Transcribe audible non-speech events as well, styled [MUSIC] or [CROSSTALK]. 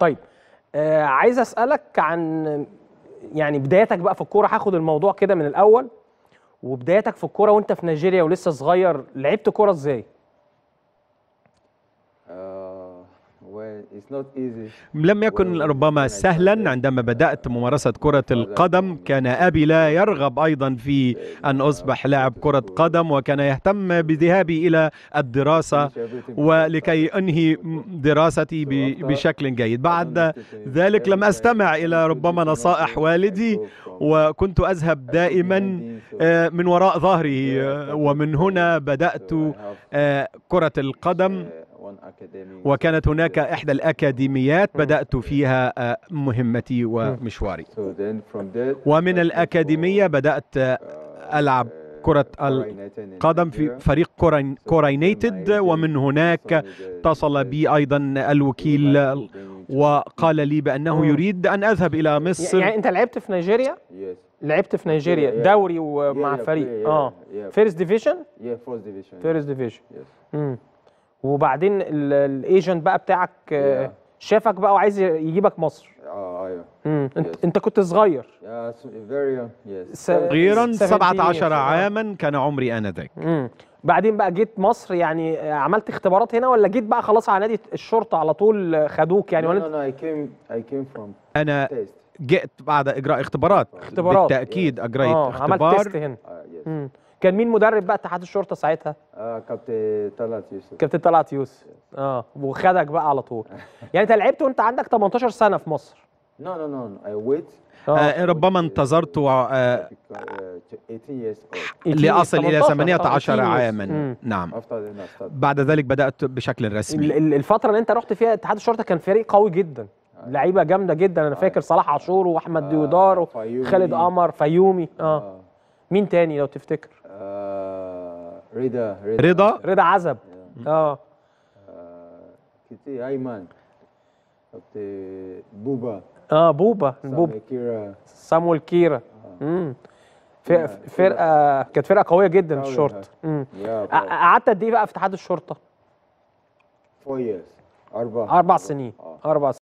طيب آه عايز اسالك عن يعني بدايتك بقى في الكوره هاخد الموضوع كده من الاول وبدايتك في الكوره وانت في نيجيريا ولسه صغير لعبت كوره ازاي؟ لم يكن ربما سهلا عندما بدأت ممارسة كرة القدم oh, كان أبي لا يرغب أيضا في أن أصبح لاعب كرة قدم وكان يهتم بذهابي إلى الدراسة ولكي أنهي دراستي بشكل جيد بعد ذلك لم أستمع إلى ربما نصائح والدي وكنت أذهب دائما آه، من وراء ظهره آه، ومن هنا بدأت آه، كرة القدم وكانت هناك إحدى الأكاديميات hmm. بدأت فيها آه، مهمتي ومشواري hmm. ومن الأكاديمية بدأت آه، uh, ألعب uh, كرة القدم في فريق كورينيتد ومن هناك اتصل بي أيضا الوكيل وقال لي بأنه hmm. يريد أن أذهب إلى يعني مصر يعني أنت لعبت في نيجيريا؟ لعبت في نيجيريا دوري ومع فريق اه فيرست ديفيجن؟ فيرست ديفيجن وبعدين الايجنت بقى بتاعك آه، شافك بقى وعايز يجيبك مصر اه ايوه انت انت كنت صغير صغيرا 17 عاما كان عمري انا ذاك بعدين بقى جيت مصر يعني آه، عملت اختبارات هنا ولا جيت بقى خلاص على نادي الشرطه على طول خدوك يعني ولا انا جئت بعد اجراء اختبارات اختبارات بالتاكيد اجريت آه، اختبار عملت تيست هنا uh, كان مين مدرب بقى اتحاد الشرطه ساعتها اه كابتن طلعت يوسف كابتن طلعت يوسف اه وخدك بقى على طول [LAUGHS] يعني انت لعبت وانت عندك 18 سنه في مصر نو نو نو اي ويت ربما انتظرت و... آه، uh, لاصل الى 18 آه، عاما نعم بعد ذلك بدات بشكل رسمي الفتره اللي انت رحت فيها اتحاد الشرطه كان فريق قوي جدا آه. لعيبه جامده جدا انا فاكر صلاح عاشور واحمد ديودار وخالد قمر فيومي اه مين تاني لو تفتكر رضا رضا رضا عزب آه. اه كتير ايمن بوبا اه بوبا بوبا كيرا سامويل كيرا امم فرقه كانت فرقه قويه جدا في الشورت قعدت قد ايه بقى في اتحاد الشرطه؟ فور اربع اربع سنين آه. اربع سنين